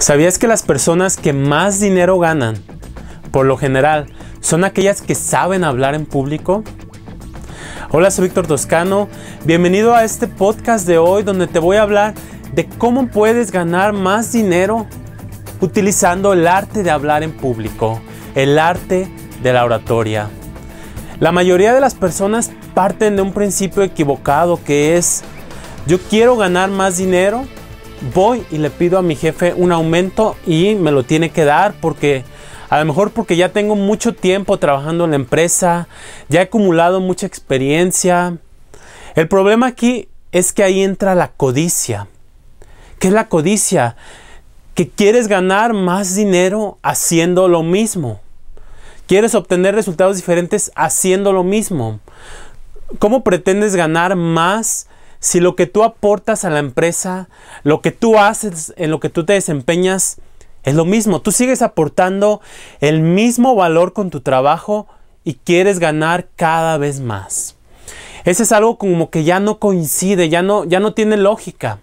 ¿Sabías que las personas que más dinero ganan, por lo general, son aquellas que saben hablar en público? Hola, soy Víctor Toscano. Bienvenido a este podcast de hoy donde te voy a hablar de cómo puedes ganar más dinero utilizando el arte de hablar en público, el arte de la oratoria. La mayoría de las personas parten de un principio equivocado que es yo quiero ganar más dinero voy y le pido a mi jefe un aumento y me lo tiene que dar porque a lo mejor porque ya tengo mucho tiempo trabajando en la empresa, ya he acumulado mucha experiencia. El problema aquí es que ahí entra la codicia. ¿Qué es la codicia? Que quieres ganar más dinero haciendo lo mismo. Quieres obtener resultados diferentes haciendo lo mismo. ¿Cómo pretendes ganar más si lo que tú aportas a la empresa, lo que tú haces, en lo que tú te desempeñas, es lo mismo. Tú sigues aportando el mismo valor con tu trabajo y quieres ganar cada vez más. Ese es algo como que ya no coincide, ya no, ya no tiene lógica.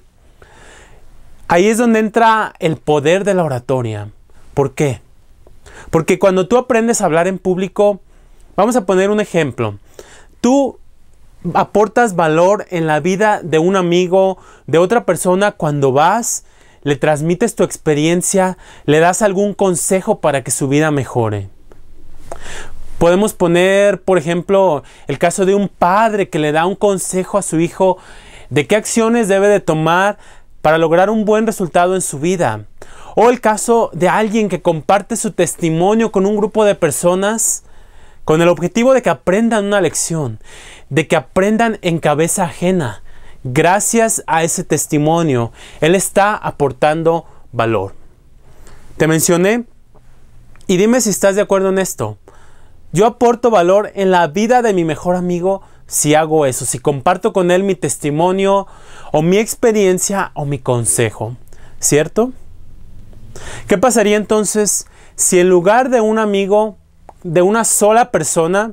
Ahí es donde entra el poder de la oratoria. ¿Por qué? Porque cuando tú aprendes a hablar en público, vamos a poner un ejemplo. Tú aportas valor en la vida de un amigo, de otra persona cuando vas, le transmites tu experiencia, le das algún consejo para que su vida mejore. Podemos poner, por ejemplo, el caso de un padre que le da un consejo a su hijo de qué acciones debe de tomar para lograr un buen resultado en su vida. O el caso de alguien que comparte su testimonio con un grupo de personas con el objetivo de que aprendan una lección, de que aprendan en cabeza ajena. Gracias a ese testimonio, Él está aportando valor. Te mencioné, y dime si estás de acuerdo en esto, yo aporto valor en la vida de mi mejor amigo si hago eso, si comparto con él mi testimonio o mi experiencia o mi consejo, ¿cierto? ¿Qué pasaría entonces si en lugar de un amigo de una sola persona,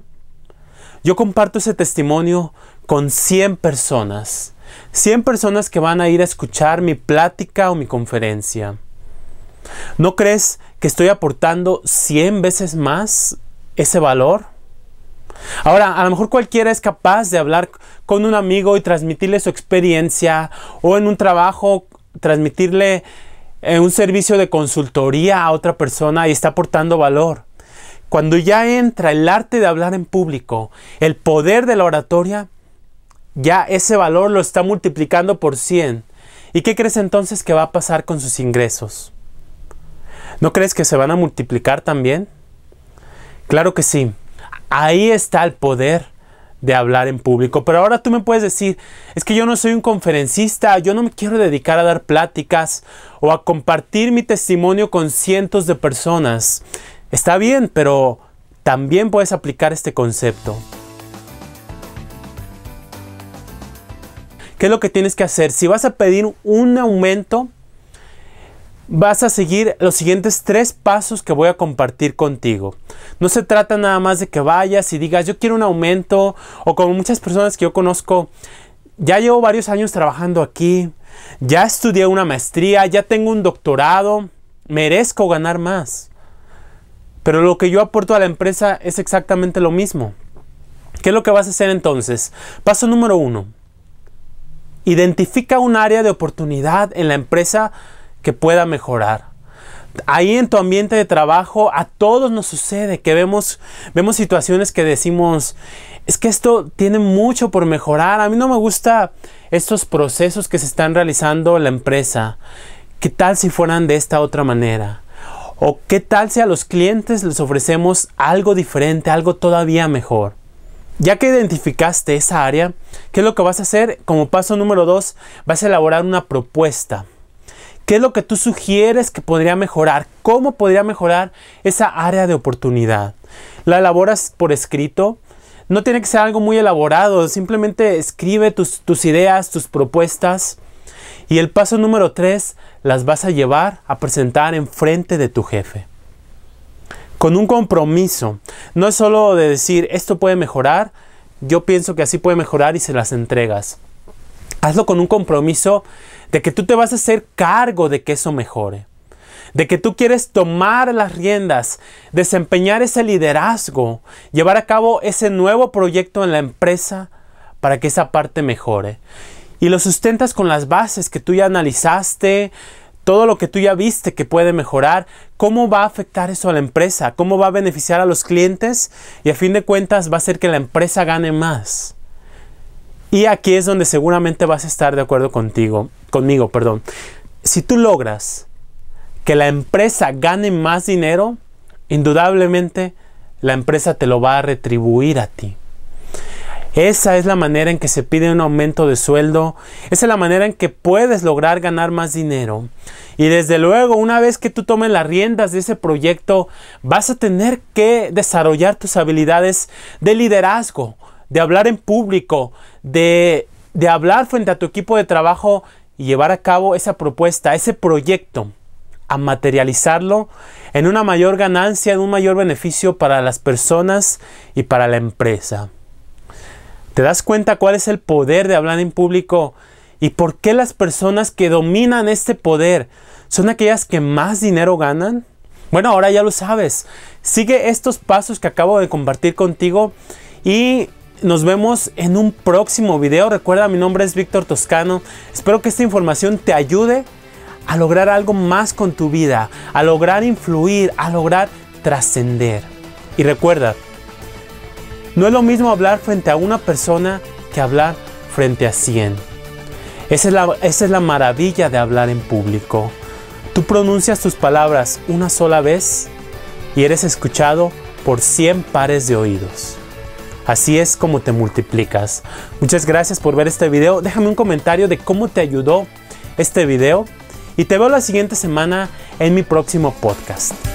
yo comparto ese testimonio con 100 personas. 100 personas que van a ir a escuchar mi plática o mi conferencia. ¿No crees que estoy aportando 100 veces más ese valor? Ahora, a lo mejor cualquiera es capaz de hablar con un amigo y transmitirle su experiencia o en un trabajo transmitirle eh, un servicio de consultoría a otra persona y está aportando valor. Cuando ya entra el arte de hablar en público, el poder de la oratoria, ya ese valor lo está multiplicando por 100. ¿Y qué crees entonces que va a pasar con sus ingresos? ¿No crees que se van a multiplicar también? Claro que sí. Ahí está el poder de hablar en público. Pero ahora tú me puedes decir, es que yo no soy un conferencista, yo no me quiero dedicar a dar pláticas o a compartir mi testimonio con cientos de personas. Está bien, pero también puedes aplicar este concepto. ¿Qué es lo que tienes que hacer? Si vas a pedir un aumento, vas a seguir los siguientes tres pasos que voy a compartir contigo. No se trata nada más de que vayas y digas, yo quiero un aumento, o como muchas personas que yo conozco, ya llevo varios años trabajando aquí, ya estudié una maestría, ya tengo un doctorado, merezco ganar más. Pero lo que yo aporto a la empresa es exactamente lo mismo. ¿Qué es lo que vas a hacer entonces? Paso número uno. Identifica un área de oportunidad en la empresa que pueda mejorar. Ahí en tu ambiente de trabajo a todos nos sucede que vemos, vemos situaciones que decimos, es que esto tiene mucho por mejorar. A mí no me gusta estos procesos que se están realizando en la empresa. ¿Qué tal si fueran de esta otra manera? ¿O qué tal si a los clientes les ofrecemos algo diferente, algo todavía mejor? Ya que identificaste esa área, ¿qué es lo que vas a hacer? Como paso número dos, vas a elaborar una propuesta. ¿Qué es lo que tú sugieres que podría mejorar? ¿Cómo podría mejorar esa área de oportunidad? La elaboras por escrito. No tiene que ser algo muy elaborado, simplemente escribe tus ideas, tus propuestas. Y el paso número tres, las vas a llevar a presentar en frente de tu jefe. Con un compromiso, no es solo de decir esto puede mejorar, yo pienso que así puede mejorar y se las entregas. Hazlo con un compromiso de que tú te vas a hacer cargo de que eso mejore, de que tú quieres tomar las riendas, desempeñar ese liderazgo, llevar a cabo ese nuevo proyecto en la empresa para que esa parte mejore y lo sustentas con las bases que tú ya analizaste, todo lo que tú ya viste que puede mejorar, cómo va a afectar eso a la empresa, cómo va a beneficiar a los clientes y a fin de cuentas va a hacer que la empresa gane más. Y aquí es donde seguramente vas a estar de acuerdo contigo, conmigo, perdón. Si tú logras que la empresa gane más dinero, indudablemente la empresa te lo va a retribuir a ti. Esa es la manera en que se pide un aumento de sueldo. Esa es la manera en que puedes lograr ganar más dinero. Y desde luego, una vez que tú tomes las riendas de ese proyecto, vas a tener que desarrollar tus habilidades de liderazgo, de hablar en público, de, de hablar frente a tu equipo de trabajo y llevar a cabo esa propuesta, ese proyecto a materializarlo en una mayor ganancia, en un mayor beneficio para las personas y para la empresa. ¿Te das cuenta cuál es el poder de hablar en público? ¿Y por qué las personas que dominan este poder son aquellas que más dinero ganan? Bueno, ahora ya lo sabes. Sigue estos pasos que acabo de compartir contigo y nos vemos en un próximo video. Recuerda, mi nombre es Víctor Toscano. Espero que esta información te ayude a lograr algo más con tu vida, a lograr influir, a lograr trascender. Y recuerda, no es lo mismo hablar frente a una persona que hablar frente a 100. Esa es la, maravilla de hablar en público. Tú pronuncias tus palabras una sola vez y eres escuchado por 100 pares de oídos. Así es como te multiplicas. Muchas gracias por ver este video. Déjame un comentario de cómo te ayudó este video. Y te veo la siguiente semana en mi próximo podcast.